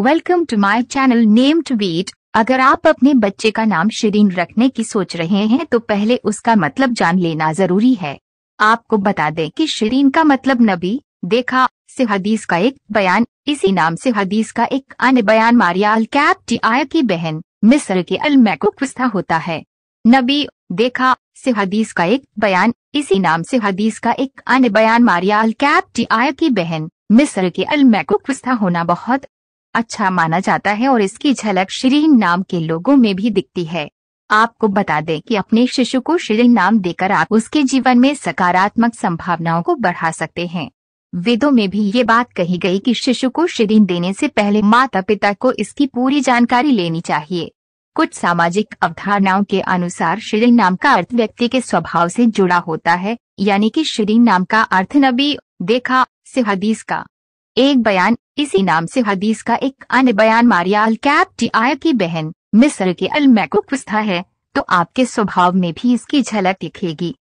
welcome to my channel name to beat अगर आप अपने बच्चे का नाम शिरीन रखने की सोच रहे हैं तो पहले उसका मतलब जान लेना जरूरी है आपको बता दें कि शिरीन का मतलब नबी देखा से हदीस का एक बयान इसी नाम से हदीस का एक अन्य बयान मारिया अल आय की बहन मिस्र के अल मैकोक्विस्ता होता है नबी देखा से हदीस का एक बयान इसी नाम से हदीस का एक अन्य बयान मारिया अल आय की बहन मिस्र के अल मैकोक्विस्ता होना बहुत अच्छा माना जाता है और इसकी झलक श्रीन नाम के लोगों में भी दिखती है आपको बता दें कि अपने शिशु को श्रीन नाम देकर आप उसके जीवन में सकारात्मक संभावनाओं को बढ़ा सकते हैं वेदों में भी ये बात कही गई कि शिशु को श्रीन देने से पहले माता पिता को इसकी पूरी जानकारी लेनी चाहिए कुछ सामाजिक अवधारणाओं के अनुसार श्रीन नाम का अर्थ व्यक्ति के स्वभाव से जुड़ा होता है यानी कि श्रीन नाम का अर्थ नबी देखा सिहदीस का एक बयान इसी नाम से हदीस का एक अन्य बयान मारिया अल कैप्टिया की बहन मिस्र के अल मैकुकुस्था है तो आपके स्वभाव में भी इसकी झलक दिखेगी